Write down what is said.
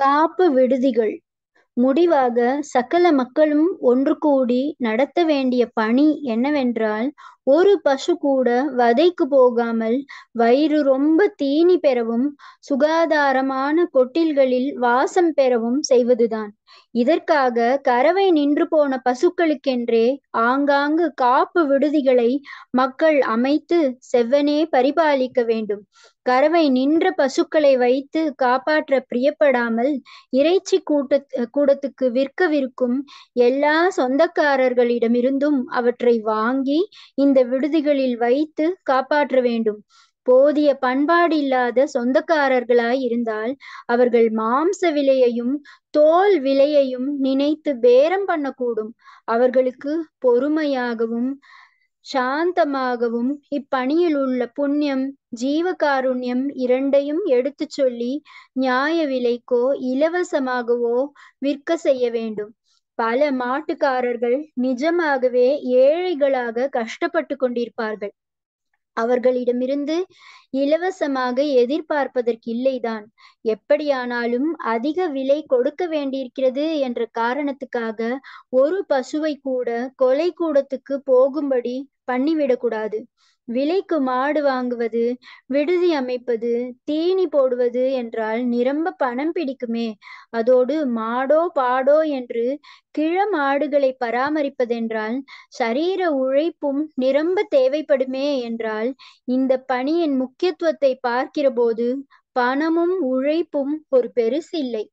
காப்பு விடுதிகள் முடிவாக சகல மக்களும் ஒன்று கூடி நடத்த வேண்டிய பணி என்னவென்றால் ஒரு பசு கூட வதைக்கு போகாமல் வயிறு ரொம்ப தீனி பெறவும் சுகாதாரமான கொட்டில்களில் வாசம் பெறவும் செய்வதுதான் இதற்காக கறவை நின்று போன பசுக்களுக்கென்றே ஆங்காங்கு காப்பு விடுதிகளை மக்கள் அமைத்து செவ்வனே பரிபாலிக்க வேண்டும் கறவை நின்ற பசுக்களை வைத்து காப்பாற்ற பிரியப்படாமல் இறைச்சி கூட்ட கூடத்துக்கு விற்கவிருக்கும் எல்லா சொந்தக்காரர்களிடமிருந்தும் அவற்றை வாங்கி இந்த விடுதிகளில் வைத்து காப்பாற்ற வேண்டும் போதிய பண்பாடில்லாத சொந்தக்காரர்களாய் இருந்தால் அவர்கள் மாம்ச விலையையும் தோல் விலையையும் நினைத்து பேரம் பண்ணக்கூடும் அவர்களுக்கு பொறுமையாகவும் சாந்தமாகவும் இப்பணியில் உள்ள புண்ணியம் ஜீவகாருண்யம் இரண்டையும் எடுத்து சொல்லி நியாய விலைக்கோ இலவசமாகவோ விற்க செய்ய வேண்டும் பல மாட்டுக்காரர்கள் நிஜமாகவே ஏழைகளாக கஷ்டப்பட்டு கொண்டிருப்பார்கள் அவர்களிடமிருந்து இலவசமாக எதிர்பார்ப்பதற்கில்லைதான் எப்படியானாலும் அதிக விலை கொடுக்க வேண்டியிருக்கிறது என்ற காரணத்துக்காக ஒரு பசுவை கூட கொலை கூடத்துக்கு போகும்படி பண்ணிவிடக்கூடாது விலைக்கு மாடு வாங்குவது விடுதி அமைப்பது தீனி போடுவது என்றால் நிரம்ப பணம் பிடிக்குமே அதோடு மாடோ பாடோ என்று கிழ மாடுகளை பராமரிப்பதென்றால் சரீர உழைப்பும் நிரம்ப தேவைப்படுமே என்றால் இந்த பணியின் முக்கியத்துவத்தை பார்க்கிறபோது பணமும் உழைப்பும் ஒரு பெருசில்லை